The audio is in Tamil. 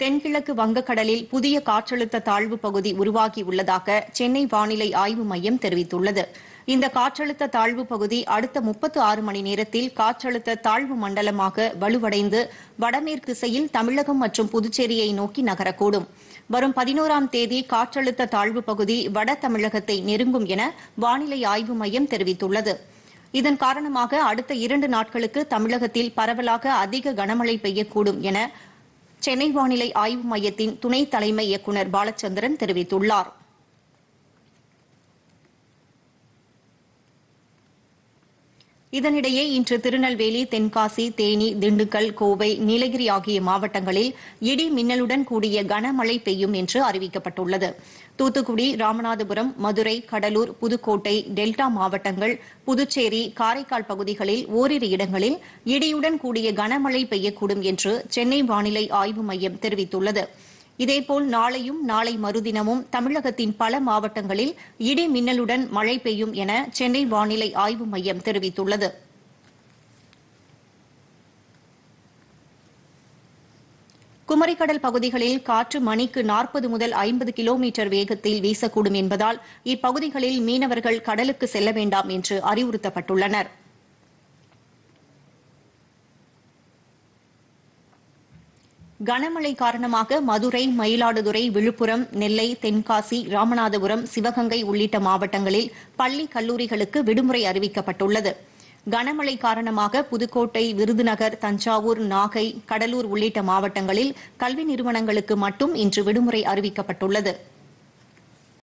தென்கிழக்கு வங்கக்கடலில் புதிய காற்றழுத்த தாழ்வு பகுதி உருவாகியுள்ளதாக சென்னை வானிலை ஆய்வு மையம் தெரிவித்துள்ளது இந்த காற்றழுத்த தாழ்வு பகுதி அடுத்த முப்பத்து ஆறு மணி நேரத்தில் காற்றழுத்த தாழ்வு மண்டலமாக வலுவடைந்து வடமேற்கு திசையில் தமிழகம் மற்றும் புதுச்சேரியை நோக்கி நகரக்கூடும் வரும் பதினோராம் தேதி காற்றழுத்த தாழ்வு பகுதி வட தமிழகத்தை நெருங்கும் என வானிலை ஆய்வு மையம் தெரிவித்துள்ளது இதன் காரணமாக அடுத்த இரண்டு நாட்களுக்கு தமிழகத்தில் பரவலாக அதிக கனமழை பெய்யக்கூடும் என சென்னை வானிலை ஆய்வு மையத்தின் துணை தலைமை இயக்குநர் பாலச்சந்திரன் தெரிவித்துள்ளாா் இதனிடையே இன்று திருநெல்வேலி தென்காசி தேனி திண்டுக்கல் கோவை நீலகிரி ஆகிய மாவட்டங்களில் இடி மின்னலுடன் கூடிய கனமழை பெய்யும் என்று அறிவிக்கப்பட்டுள்ளது தூத்துக்குடி ராமநாதபுரம் மதுரை கடலூர் புதுக்கோட்டை டெல்டா மாவட்டங்கள் புதுச்சேரி காரைக்கால் பகுதிகளில் ஓரிரு இடங்களில் இடியுடன் கூடிய கனமழை பெய்யக்கூடும் என்று சென்னை வானிலை ஆய்வு மையம் தெரிவித்துள்ளது இதேபோல் நாளையும் நாளை மறுதினமும் தமிழகத்தின் பல மாவட்டங்களில் இடி மின்னலுடன் மழை பெய்யும் என சென்னை வானிலை ஆய்வு மையம் தெரிவித்துள்ளது குமரிக்கடல் பகுதிகளில் காற்று மணிக்கு நாற்பது முதல் ஐம்பது கிலோமீட்டர் வேகத்தில் வீசக்கூடும் என்பதால் இப்பகுதிகளில் மீனவர்கள் கடலுக்கு செல்ல வேண்டாம் என்று அறிவுறுத்தப்பட்டுள்ளனா் கனமழை காரணமாக மதுரை மயிலாடுதுறை விழுப்புரம் நெல்லை தென்காசி ராமநாதபுரம் சிவகங்கை உள்ளிட்ட மாவட்டங்களில் பள்ளி கல்லூரிகளுக்கு விடுமுறை அறிவிக்கப்பட்டுள்ளது கனமழை காரணமாக புதுக்கோட்டை விருதுநகர் தஞ்சாவூர் நாகை கடலூர் உள்ளிட்ட மாவட்டங்களில் கல்வி நிறுவனங்களுக்கு மட்டும் இன்று விடுமுறை அறிவிக்கப்பட்டுள்ளது